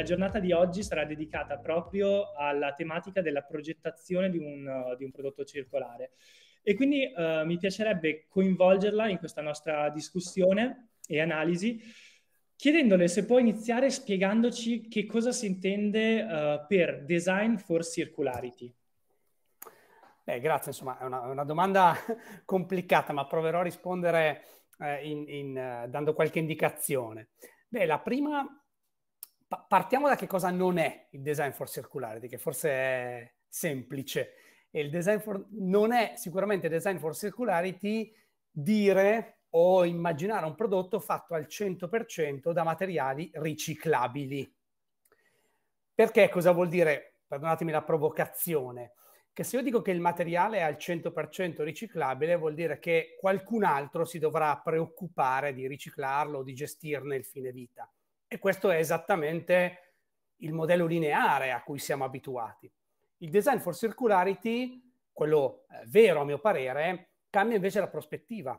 la giornata di oggi sarà dedicata proprio alla tematica della progettazione di un, eh, di un prodotto circolare. E quindi eh, mi piacerebbe coinvolgerla in questa nostra discussione e analisi, chiedendole se può iniziare spiegandoci che cosa si intende eh, per design for circularity. Beh, grazie, insomma è una, una domanda complicata, ma proverò a rispondere eh, in, in, eh, dando qualche indicazione. Beh, la prima Pa- partiamo da che cosa non è il design for circularity, che forse è semplice. E il design for... Non è sicuramente design for circularity dire o immaginare un prodotto fatto al 100% da materiali riciclabili. Perché cosa vuol dire? Perdonatemi la provocazione. Che se io dico che il materiale è al 100% riciclabile, vuol dire che qualcun altro si dovrà preoccupare di riciclarlo o di gestirne il fine vita. E questo è esattamente il modello lineare a cui siamo abituati. Il design for circularity, quello eh, vero a mio parere, cambia invece la prospettiva.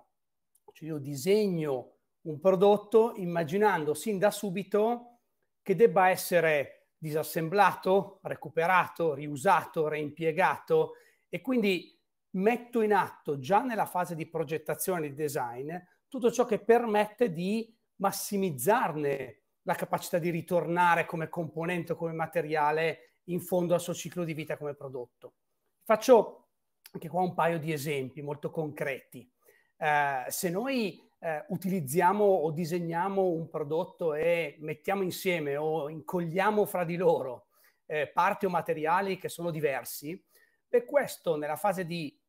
Cioè io disegno un prodotto immaginando sin da subito che debba essere disassemblato, recuperato, riusato, reimpiegato e quindi metto in atto già nella fase di progettazione e di design tutto ciò che permette di massimizzarne la capacità di ritornare come componente, come materiale in fondo al suo ciclo di vita come prodotto. Faccio anche qua un paio di esempi molto concreti. Eh, se noi eh, utilizziamo o disegniamo un prodotto e mettiamo insieme o incogliamo fra di loro eh, parti o materiali che sono diversi, per questo nella fase di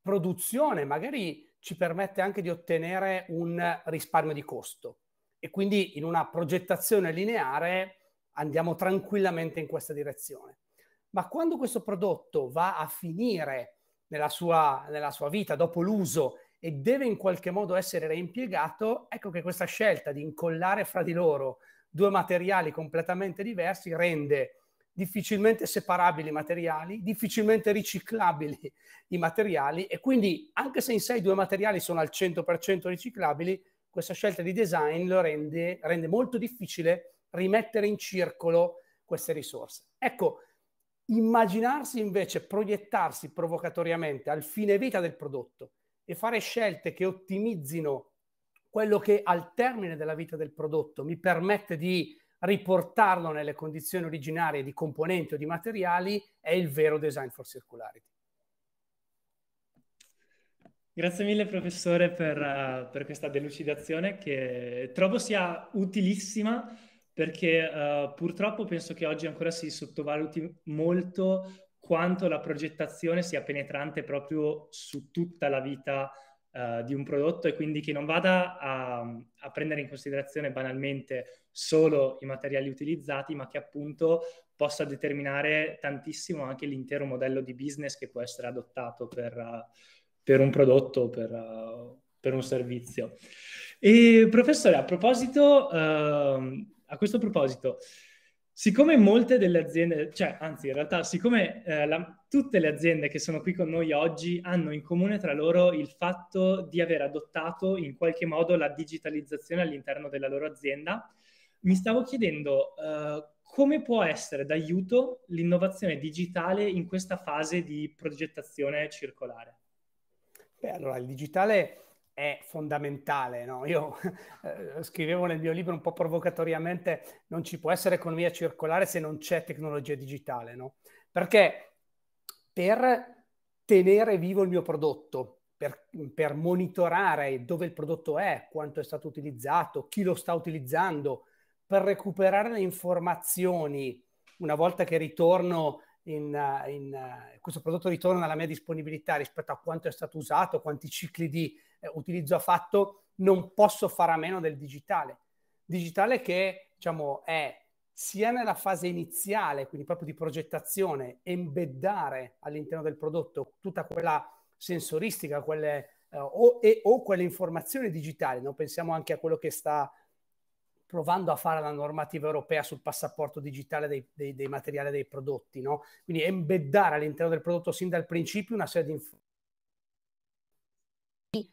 produzione magari ci permette anche di ottenere un risparmio di costo e quindi in una progettazione lineare andiamo tranquillamente in questa direzione. Ma quando questo prodotto va a finire nella sua, nella sua vita dopo l'uso e deve in qualche modo essere reimpiegato, ecco che questa scelta di incollare fra di loro due materiali completamente diversi rende difficilmente separabili i materiali, difficilmente riciclabili i materiali e quindi anche se in sé i due materiali sono al 100% riciclabili, questa scelta di design lo rende, rende molto difficile rimettere in circolo queste risorse. Ecco, immaginarsi invece, proiettarsi provocatoriamente al fine vita del prodotto e fare scelte che ottimizzino quello che al termine della vita del prodotto mi permette di riportarlo nelle condizioni originarie di componenti o di materiali è il vero design for circularity. Grazie mille professore per, uh, per, questa delucidazione che trovo sia utilissima perché uh, purtroppo penso che oggi ancora si sottovaluti molto quanto la progettazione sia penetrante proprio su tutta la vita uh, di un prodotto e quindi che non vada a, a prendere in considerazione banalmente solo i materiali utilizzati ma che appunto possa determinare tantissimo anche l'intero modello di business che può essere adottato per per un prodotto, per, uh, per un servizio. E professore, a proposito, uh, a questo proposito, siccome molte delle aziende, cioè anzi in realtà, siccome eh, la, tutte le aziende che sono qui con noi oggi hanno in comune tra loro il fatto di aver adottato in qualche modo la digitalizzazione all'interno della loro azienda, mi stavo chiedendo eh, come può essere d'aiuto l'innovazione digitale in questa fase di progettazione circolare. Beh, allora il digitale è fondamentale, no? Io eh, scrivevo nel mio libro un po' provocatoriamente, non ci può essere economia circolare se non c'è tecnologia digitale, no? Perché per tenere vivo il mio prodotto, per, per monitorare dove il prodotto è, quanto è stato utilizzato, chi lo sta utilizzando, per recuperare le informazioni una volta che ritorno in, in, eh, questo prodotto ritorna alla mia disponibilità rispetto a quanto è stato usato, quanti cicli di eh, utilizzo ha fatto, non posso fare a meno del digitale. Digitale che diciamo, è sia nella fase iniziale, quindi proprio di progettazione, embeddare all'interno del prodotto tutta quella sensoristica, quelle, eh, o, e, o quelle informazioni digitali, no? pensiamo anche a quello che sta provando a fare la normativa europea sul passaporto digitale dei, dei, dei materiali dei prodotti, no? Quindi embeddare all'interno del prodotto sin dal principio una serie di eh,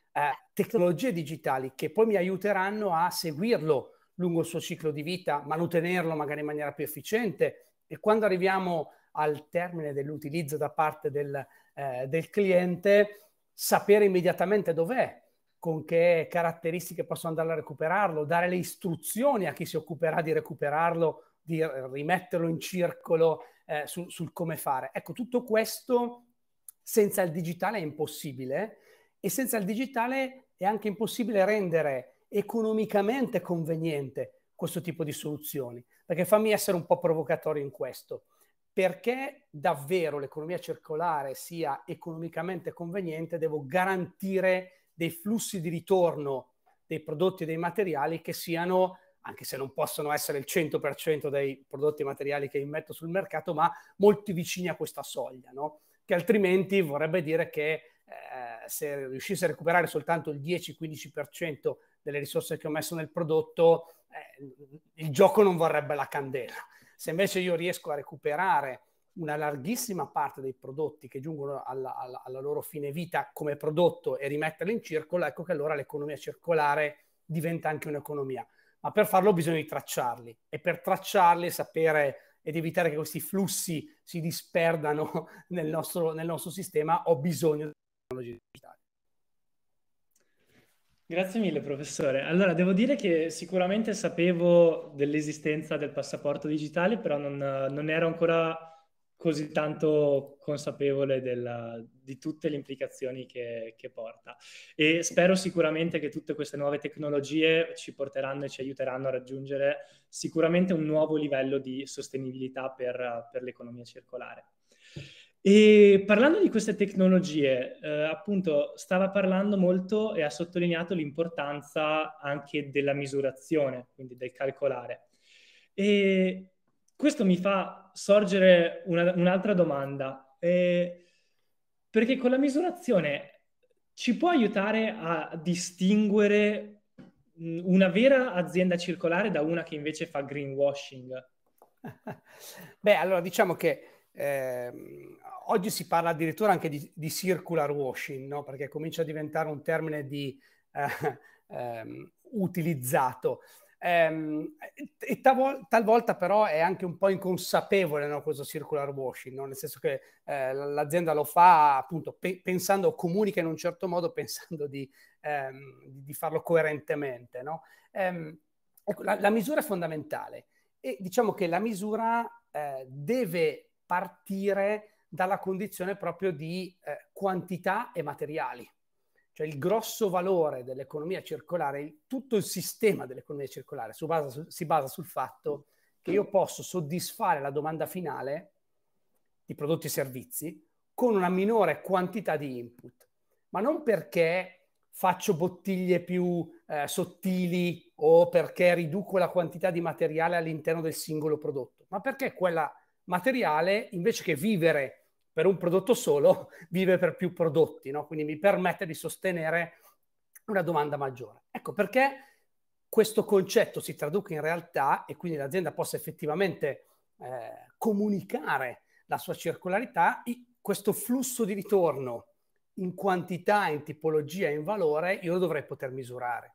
tecnologie digitali che poi mi aiuteranno a seguirlo lungo il suo ciclo di vita, mantenerlo magari in maniera più efficiente e quando arriviamo al termine dell'utilizzo da parte del, eh, del cliente, sapere immediatamente dov'è con che caratteristiche posso andare a recuperarlo, dare le istruzioni a chi si occuperà di recuperarlo, di eh, rimetterlo in circolo eh, sul, sul come fare. Ecco, tutto questo senza il digitale è impossibile e senza il digitale è anche impossibile rendere economicamente conveniente questo tipo di soluzioni, perché fammi essere un po' provocatorio in questo. Perché davvero l'economia circolare sia economicamente conveniente, devo garantire dei flussi di ritorno dei prodotti e dei materiali che siano, anche se non possono essere il 100% dei prodotti e materiali che immetto sul mercato, ma molto vicini a questa soglia, no? che altrimenti vorrebbe dire che eh, se riuscisse a recuperare soltanto il 10-15% delle risorse che ho messo nel prodotto, eh, il gioco non vorrebbe la candela. Se invece io riesco a recuperare una larghissima parte dei prodotti che giungono alla, alla, alla, loro fine vita come prodotto e rimetterli in circolo, ecco che allora l'economia circolare diventa anche un'economia. Ma per farlo bisogna tracciarli e per tracciarli sapere ed evitare che questi flussi si disperdano nel nostro, nel nostro sistema ho bisogno di tecnologie digitali. Grazie mille professore. Allora, devo dire che sicuramente sapevo dell'esistenza del passaporto digitale, però non, non ero ancora così tanto consapevole della, di tutte le implicazioni che, che, porta. E spero sicuramente che tutte queste nuove tecnologie ci porteranno e ci aiuteranno a raggiungere sicuramente un nuovo livello di sostenibilità per, per l'economia circolare. E parlando di queste tecnologie, eh, appunto, stava parlando molto e ha sottolineato l'importanza anche della misurazione, quindi del calcolare. E questo mi fa sorgere una, un'altra domanda, eh, perché con la misurazione ci può aiutare a distinguere una vera azienda circolare da una che invece fa greenwashing? Beh, allora diciamo che eh, oggi si parla addirittura anche di, di circular washing, no? perché comincia a diventare un termine di, eh, ehm, utilizzato. Ehm, e tavol- talvolta però è anche un po' inconsapevole no, questo circular washing, no? nel senso che eh, l'azienda lo fa appunto pe- pensando, comunica in un certo modo pensando di, ehm, di farlo coerentemente. No? Ehm, ecco, la-, la, misura è fondamentale e diciamo che la misura eh, deve partire dalla condizione proprio di eh, quantità e materiali. Cioè il grosso valore dell'economia circolare, tutto il sistema dell'economia circolare su basa, su, si basa sul fatto che io posso soddisfare la domanda finale di prodotti e servizi con una minore quantità di input, ma non perché faccio bottiglie più eh, sottili o perché riduco la quantità di materiale all'interno del singolo prodotto, ma perché quella materiale, invece che vivere per un prodotto solo vive per più prodotti, no? quindi mi permette di sostenere una domanda maggiore. Ecco perché questo concetto si traduca in realtà e quindi l'azienda possa effettivamente eh, comunicare la sua circolarità, questo flusso di ritorno in quantità, in tipologia, in valore, io lo dovrei poter misurare.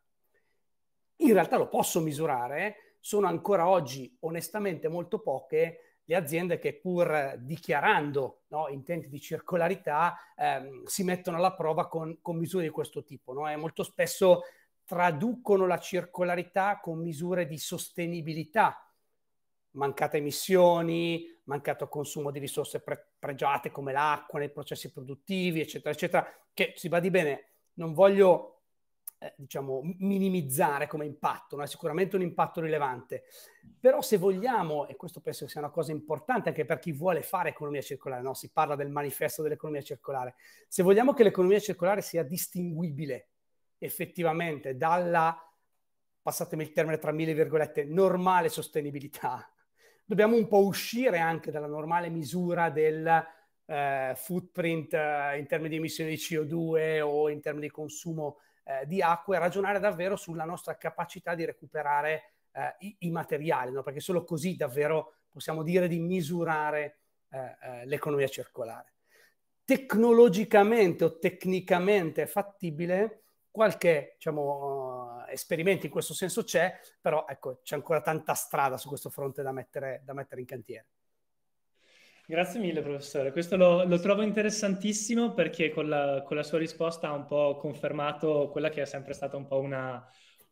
In realtà lo posso misurare, sono ancora oggi onestamente molto poche le aziende che pur dichiarando no, intenti di circolarità ehm, si mettono alla prova con, con misure di questo tipo. No? E molto spesso traducono la circolarità con misure di sostenibilità, mancate emissioni, mancato consumo di risorse pre- pregiate come l'acqua nei processi produttivi, eccetera, eccetera, che si di bene, non voglio eh, diciamo, minimizzare come impatto, no? è sicuramente un impatto rilevante. Però se vogliamo, e questo penso sia una cosa importante anche per chi vuole fare economia circolare, no? si parla del manifesto dell'economia circolare, se vogliamo che l'economia circolare sia distinguibile effettivamente dalla, passatemi il termine tra mille virgolette, normale sostenibilità, dobbiamo un po' uscire anche dalla normale misura del eh, footprint eh, in termini di emissioni di CO2 o in termini di consumo eh, di acqua e ragionare davvero sulla nostra capacità di recuperare eh, i, i, materiali, no? perché solo così davvero possiamo dire di misurare eh, eh, l'economia circolare. Tecnologicamente o tecnicamente è fattibile, qualche diciamo, esperimento in questo senso c'è, però ecco, c'è ancora tanta strada su questo fronte da mettere, da mettere in cantiere. Grazie mille professore, questo lo, lo trovo interessantissimo perché con la, con la, sua risposta ha un po' confermato quella che è sempre stata un po' una,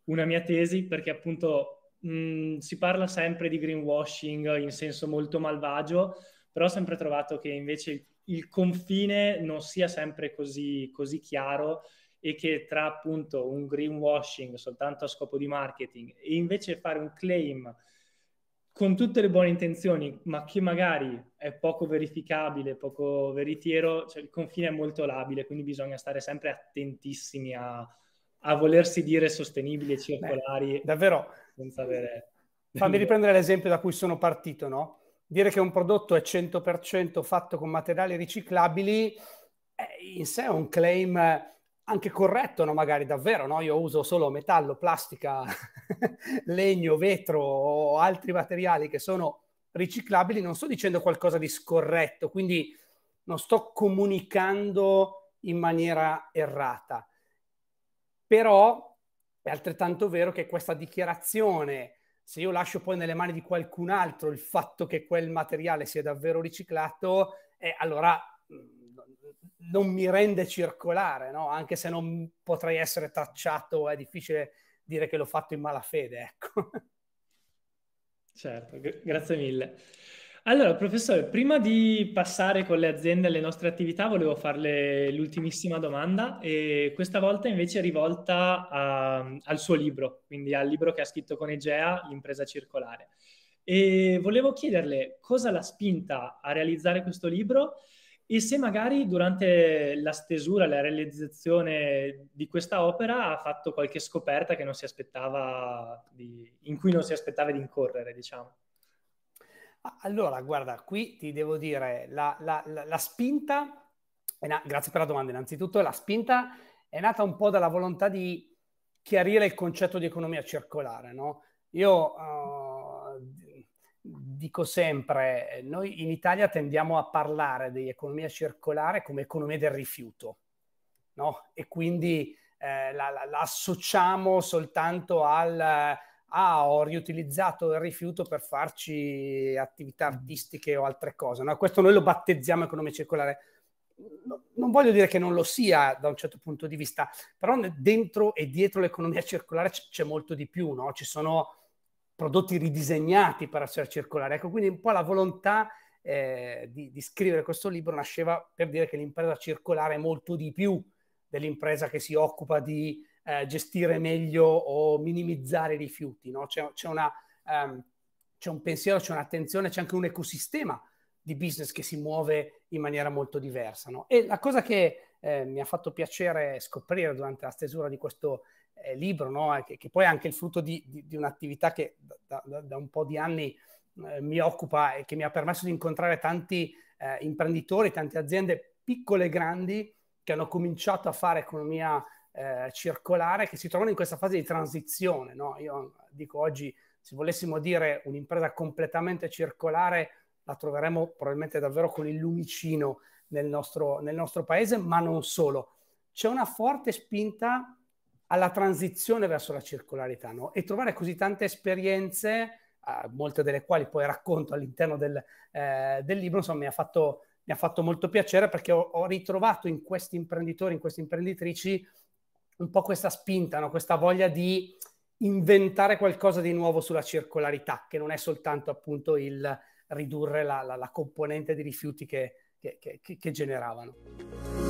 una mia tesi perché appunto mh, si parla sempre di greenwashing in senso molto malvagio, però ho sempre trovato che invece il, il confine non sia sempre così, così chiaro e che tra appunto un greenwashing soltanto a scopo di marketing e invece fare un claim con tutte le buone intenzioni, ma che magari è poco verificabile, poco veritiero, cioè il confine è molto labile, quindi bisogna stare sempre attentissimi a, a volersi dire sostenibili e circolari. Beh, davvero. Senza avere... Fammi riprendere l'esempio da cui sono partito, no? Dire che un prodotto è 100% fatto con materiali riciclabili eh, in sé è un claim anche corretto, no? magari davvero, no? io uso solo metallo, plastica, legno, vetro o altri materiali che sono riciclabili, non sto dicendo qualcosa di scorretto, quindi non sto comunicando in maniera errata. Però è altrettanto vero che questa dichiarazione, se io lascio poi nelle mani di qualcun altro il fatto che quel materiale sia davvero riciclato, eh, allora mm, non mi rende circolare, no? anche se non potrei essere tracciato, è difficile dire che l'ho fatto in malafede. Ecco. Certo, gra- grazie mille. Allora, professore, prima di passare con le aziende alle nostre attività, volevo farle l'ultimissima domanda, e questa volta invece rivolta a, al suo libro, quindi al libro che ha scritto con Egea, L'impresa circolare. E volevo chiederle cosa l'ha spinta a realizzare questo libro e se magari durante la stesura, la realizzazione di questa opera ha fatto qualche scoperta che non si aspettava di, in cui non si aspettava di incorrere, diciamo. Allora, guarda, qui ti devo dire, la, la, la, la spinta, na- grazie per la domanda innanzitutto, la spinta è nata un po' dalla volontà di chiarire il concetto di economia circolare, no? Io uh, dico sempre, eh, noi in Italia tendiamo a parlare di economia circolare come economia del rifiuto, no? E quindi eh, la, la, la, associamo soltanto al eh, ah, ho riutilizzato il rifiuto per farci attività artistiche o altre cose. No? Questo noi lo battezziamo economia circolare. No, non voglio dire che non lo sia da un certo punto di vista, però dentro e dietro l'economia circolare c- c'è molto di più, no? Ci sono prodotti ridisegnati per essere circolari. Ecco, quindi un po' la volontà eh, di, di, scrivere questo libro nasceva per dire che l'impresa circolare è molto di più dell'impresa che si occupa di eh, gestire meglio o minimizzare i rifiuti. No? C'è, c'è, una, um, c'è un pensiero, c'è un'attenzione, c'è anche un ecosistema di business che si muove in maniera molto diversa. No? E la cosa che eh, mi ha fatto piacere scoprire durante la stesura di questo eh, libro, no? Eh, che, che, poi è anche il frutto di, di, di un'attività che da, da, da, un po' di anni eh, mi occupa e che mi ha permesso di incontrare tanti eh, imprenditori, tante aziende piccole e grandi che hanno cominciato a fare economia eh, circolare, che si trovano in questa fase di transizione. No? Io dico oggi, se volessimo dire un'impresa completamente circolare, la troveremo probabilmente davvero con il lumicino nel nostro, nel nostro paese, ma non solo. C'è una forte spinta alla transizione verso la circolarità no? e trovare così tante esperienze, eh, molte delle quali poi racconto all'interno del, eh, del libro, insomma mi ha, fatto, mi ha fatto, molto piacere perché ho, ho ritrovato in questi imprenditori, in queste imprenditrici un po' questa spinta, no? questa voglia di inventare qualcosa di nuovo sulla circolarità, che non è soltanto appunto il ridurre la, la, la componente di rifiuti che, che, che, che generavano.